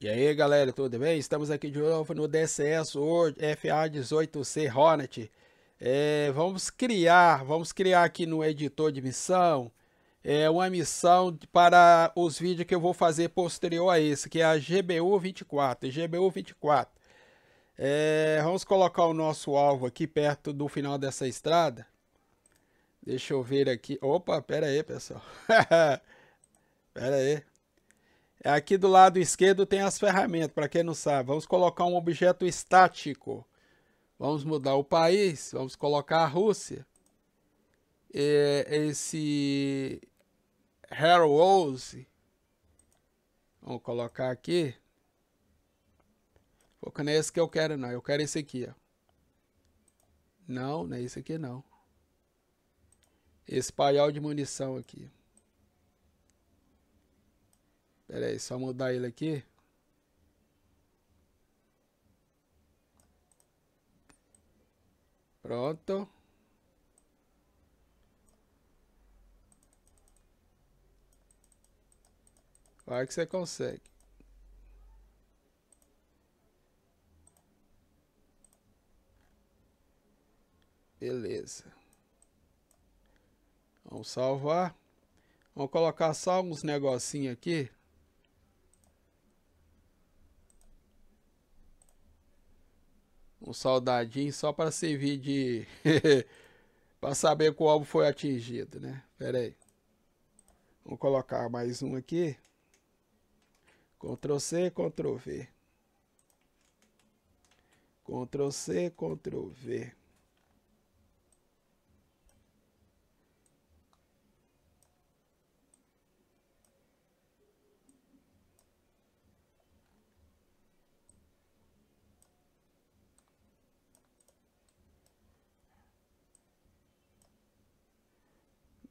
E aí galera, tudo bem? Estamos aqui de novo no DCS World FA18C Hornet é, Vamos criar, vamos criar aqui no editor de missão é, Uma missão para os vídeos que eu vou fazer posterior a esse Que é a GBU24, GBU24 é, Vamos colocar o nosso alvo aqui perto do final dessa estrada Deixa eu ver aqui, opa, pera aí pessoal Pera aí Aqui do lado esquerdo tem as ferramentas, para quem não sabe. Vamos colocar um objeto estático. Vamos mudar o país, vamos colocar a Rússia. Esse Harrows, vamos colocar aqui. é nesse que eu quero não, eu quero esse aqui. Ó. Não, não é esse aqui não. Esse paiol de munição aqui. Pera aí, só mudar ele aqui. Pronto. Vai que você consegue. Beleza. Vamos salvar. Vamos colocar só uns negocinhos aqui. um soldadinho só para servir de. para saber qual alvo foi atingido, né? Pera aí. Vou colocar mais um aqui. Ctrl C, Ctrl V. Ctrl C, Ctrl V.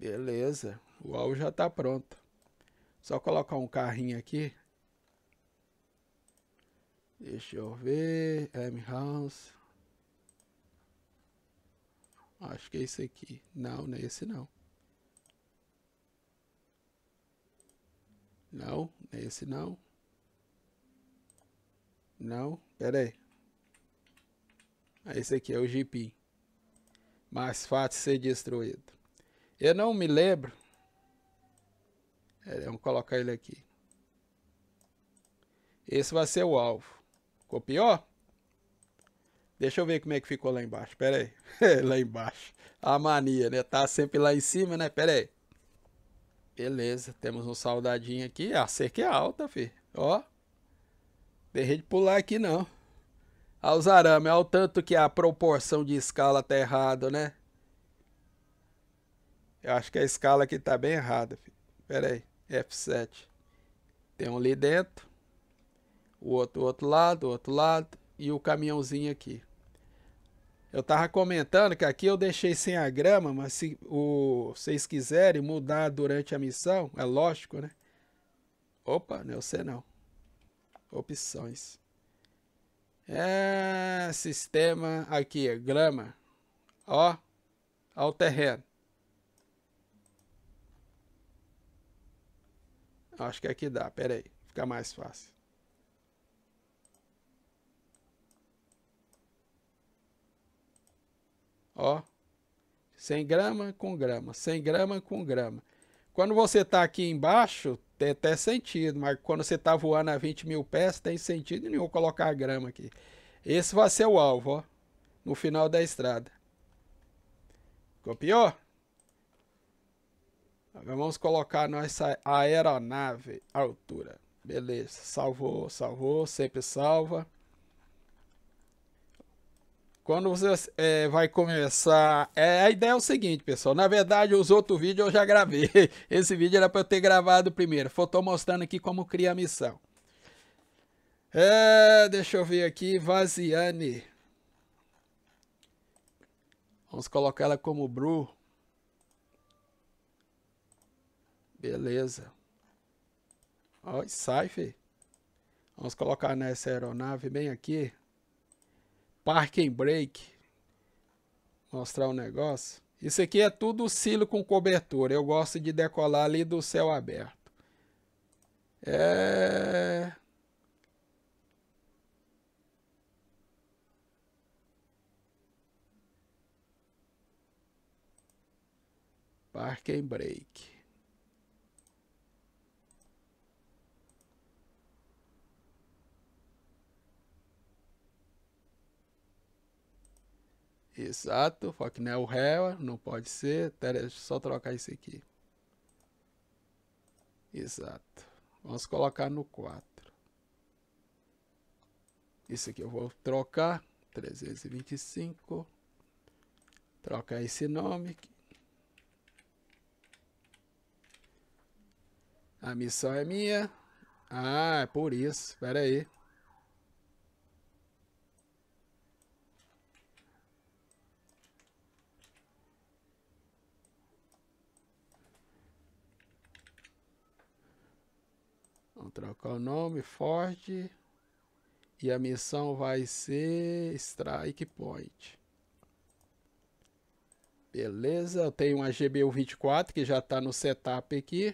Beleza, o alvo já está pronto. Só colocar um carrinho aqui. Deixa eu ver. M House. Acho que é esse aqui. Não, não é esse não. Não, não é esse não. Não, pera aí. Ah, esse aqui é o GP. Mais fácil ser destruído. Eu não me lembro. É, vamos colocar ele aqui. Esse vai ser o alvo. Copiou? Deixa eu ver como é que ficou lá embaixo. Pera aí. lá embaixo. A mania, né? Tá sempre lá em cima, né? Pera aí. Beleza. Temos um saudadinho aqui. A cerca é alta, filho. Ó. Deixei de pular aqui, não. os arames. Olha o tanto que a proporção de escala tá errada, né? Eu acho que a escala aqui tá bem errada. Filho. Pera aí. F7. Tem um ali dentro. O outro, o outro lado, o outro lado. E o caminhãozinho aqui. Eu tava comentando que aqui eu deixei sem a grama, mas se o, vocês quiserem mudar durante a missão, é lógico, né? Opa, não sei é não. Opções. É, sistema aqui, é grama. Ó, ao terreno. Acho que aqui é dá, pera aí, fica mais fácil. Ó, 100 grama com grama, 100 grama com grama. Quando você tá aqui embaixo, tem até sentido, mas quando você tá voando a 20 mil pés, tem sentido nenhum colocar a grama aqui. Esse vai ser o alvo, ó, no final da estrada. Copiou? Vamos colocar nossa aeronave à altura. Beleza, salvou, salvou, sempre salva. Quando você é, vai começar... É, a ideia é o seguinte, pessoal. Na verdade, os outros vídeos eu já gravei. Esse vídeo era para eu ter gravado primeiro. Estou mostrando aqui como cria a missão. É, deixa eu ver aqui. Vaziane. Vamos colocar ela como Bru. Beleza. Ó, sai, Vamos colocar nessa aeronave bem aqui. Parking brake. Mostrar o um negócio. Isso aqui é tudo silo com cobertura. Eu gosto de decolar ali do céu aberto. É... Parking brake. Exato, né? o réu, não pode ser. Só trocar isso aqui. Exato. Vamos colocar no 4. Isso aqui eu vou trocar. 325. Trocar esse nome. Aqui. A missão é minha. Ah, é por isso. Espera aí. trocar o nome Ford e a missão vai ser Strike Point. Beleza, eu tenho uma GBU-24 que já está no setup aqui.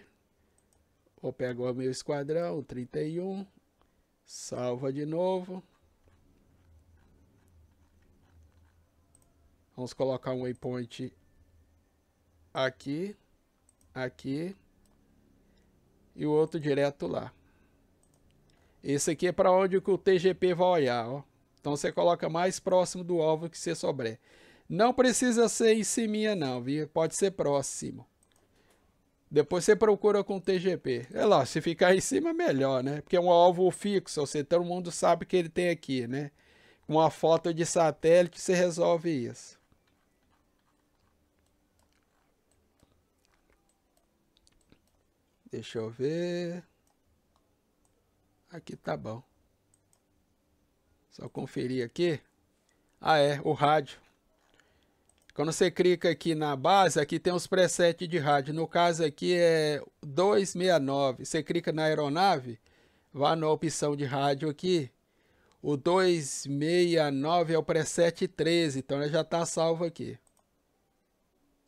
Vou pegar o meu esquadrão, 31. Salva de novo. Vamos colocar um waypoint aqui, aqui e o outro direto lá. Esse aqui é para onde que o TGP vai olhar, ó. Então você coloca mais próximo do alvo que você sobrar. Não precisa ser em cima não, viu? Pode ser próximo. Depois você procura com TGP. É lá, se ficar em cima melhor, né? Porque é um alvo fixo, seja, todo mundo sabe que ele tem aqui, né? Com a foto de satélite você resolve isso. Deixa eu ver. Aqui tá bom. Só conferir aqui. Ah, é, o rádio. Quando você clica aqui na base, aqui tem os presets de rádio. No caso aqui é 269. Você clica na aeronave, vá na opção de rádio aqui. O 269 é o preset 13, então ele já está salvo aqui.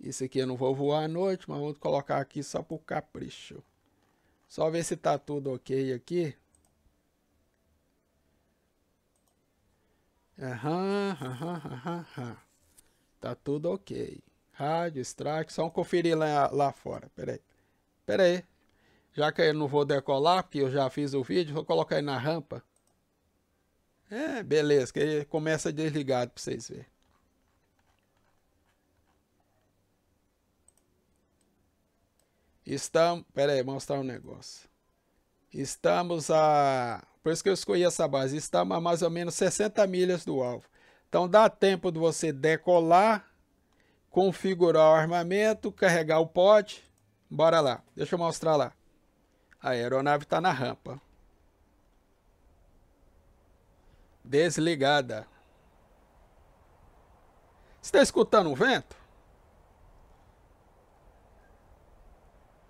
Isso aqui eu não vou voar à noite, mas vou colocar aqui só por capricho. Só ver se tá tudo ok aqui. Aham, aham, aham, Tá tudo ok. Rádio, strike, só um conferir lá, lá fora. Pera aí. Pera aí. Já que eu não vou decolar, porque eu já fiz o vídeo, vou colocar aí na rampa. É, beleza, que ele começa desligado para vocês verem. Estamos. Pera aí, mostrar um negócio. Estamos a por isso que eu escolhi essa base. Estamos a mais ou menos 60 milhas do alvo. Então dá tempo de você decolar, configurar o armamento, carregar o pote. Bora lá. Deixa eu mostrar lá. A aeronave está na rampa. Desligada. Está escutando o vento?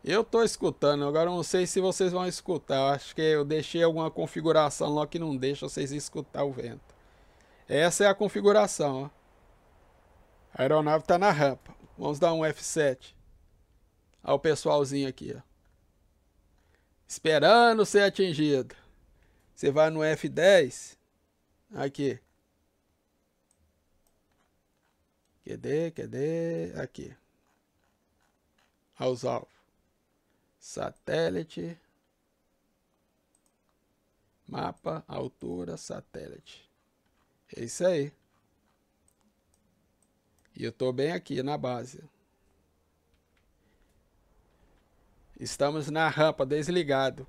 Eu tô escutando, agora não sei se vocês vão escutar. Eu acho que eu deixei alguma configuração lá que não deixa vocês escutar o vento. Essa é a configuração. Ó. A aeronave tá na rampa. Vamos dar um F7 ao pessoalzinho aqui. Ó. Esperando ser atingido. Você vai no F10. Aqui. Cadê? Cadê? Aqui. Aos alvos satélite, mapa, altura, satélite. É isso aí. E eu estou bem aqui na base. Estamos na rampa, desligado.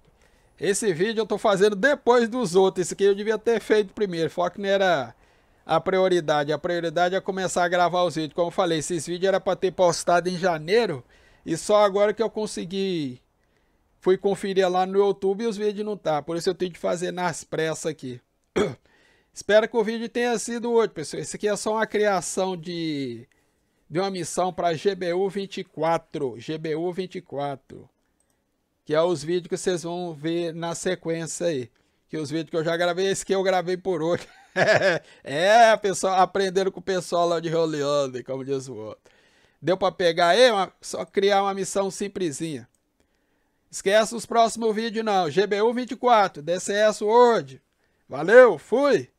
Esse vídeo eu estou fazendo depois dos outros. Esse aqui eu devia ter feito primeiro. Foco não era a prioridade. A prioridade é começar a gravar os vídeos. Como eu falei, esses vídeos era para ter postado em janeiro. E só agora que eu consegui fui conferir lá no YouTube e os vídeos não tá. Por isso eu tenho que fazer nas pressas aqui. Espero que o vídeo tenha sido útil, pessoal. Esse aqui é só uma criação de, de uma missão para GBU 24. GBU 24. Que é os vídeos que vocês vão ver na sequência aí. Que os vídeos que eu já gravei, esse que eu gravei por hoje. é, pessoal, aprenderam com o pessoal lá de Holy Island, como diz o outro. Deu para pegar aí? Só criar uma missão simplesinha. Esquece os próximos vídeos não. GBU 24, DCS World. Valeu, fui!